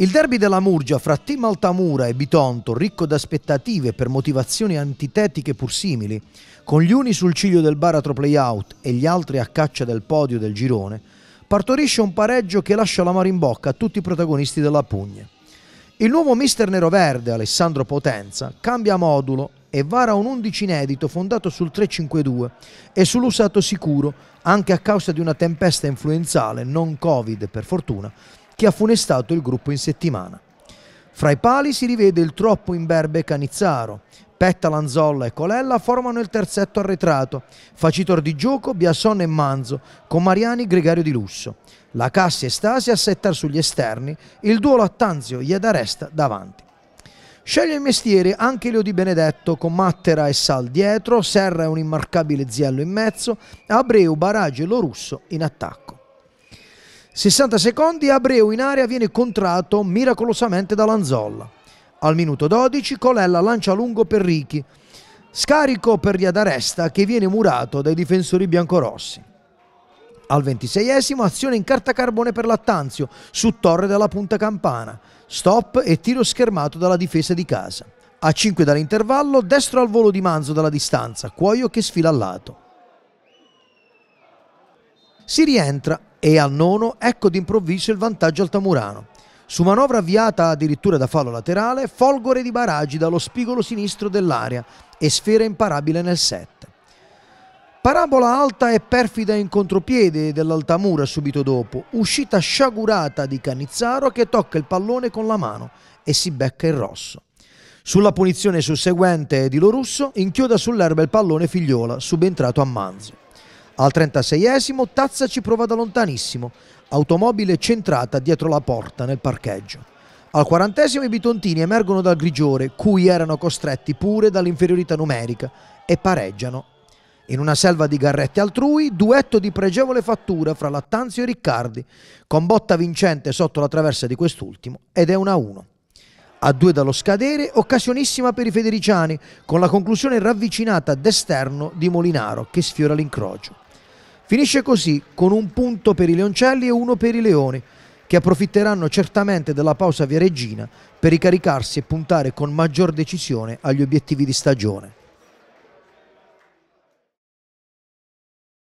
Il derby della Murgia fra team Altamura e Bitonto, ricco d'aspettative per motivazioni antitetiche pur simili, con gli uni sul ciglio del baratro playout e gli altri a caccia del podio del girone, partorisce un pareggio che lascia la mare in bocca a tutti i protagonisti della Pugna. Il nuovo mister neroverde Alessandro Potenza cambia modulo e vara un 11 inedito fondato sul 3-5-2 e sull'usato sicuro anche a causa di una tempesta influenzale non covid per fortuna che ha funestato il gruppo in settimana. Fra i pali si rivede il troppo imberbe Canizzaro. Petta, Lanzolla e Colella formano il terzetto arretrato, facitor di gioco Biasson e Manzo, con Mariani gregario di lusso. La Cassia e Stasi a settar sugli esterni, il duolo a Tanzio e ad resta davanti. Sceglie il mestiere anche Leo Di Benedetto con Mattera e Sal dietro, Serra e un immarcabile Ziello in mezzo, Abreu, Baragi e Lorusso in attacco. 60 secondi Abreu in area viene contratto miracolosamente da Lanzolla. Al minuto 12 Colella lancia lungo per Ricchi. Scarico per Iadaresta che viene murato dai difensori biancorossi. Al 26esimo azione in carta carbone per Lattanzio su torre della punta campana. Stop e tiro schermato dalla difesa di casa. A 5 dall'intervallo, destro al volo di Manzo dalla distanza, Cuoio che sfila al lato. Si rientra e al nono ecco d'improvviso il vantaggio altamurano. Su manovra avviata addirittura da fallo laterale, folgore di Baragi dallo spigolo sinistro dell'area e sfera imparabile nel set. Parabola alta e perfida in contropiede dell'Altamura subito dopo, uscita sciagurata di Cannizzaro che tocca il pallone con la mano e si becca il rosso. Sulla punizione susseguente di Lorusso inchioda sull'erba il pallone figliola, subentrato a Manzo. Al 36esimo Tazza ci prova da lontanissimo, automobile centrata dietro la porta nel parcheggio. Al 40 esimo i bitontini emergono dal grigiore, cui erano costretti pure dall'inferiorità numerica, e pareggiano. In una selva di garretti altrui, duetto di pregevole fattura fra Lattanzio e Riccardi, con botta vincente sotto la traversa di quest'ultimo, ed è 1-1. A due dallo scadere, occasionissima per i federiciani, con la conclusione ravvicinata d'esterno di Molinaro che sfiora l'incrocio. Finisce così con un punto per i Leoncelli e uno per i Leoni, che approfitteranno certamente della pausa via Regina per ricaricarsi e puntare con maggior decisione agli obiettivi di stagione.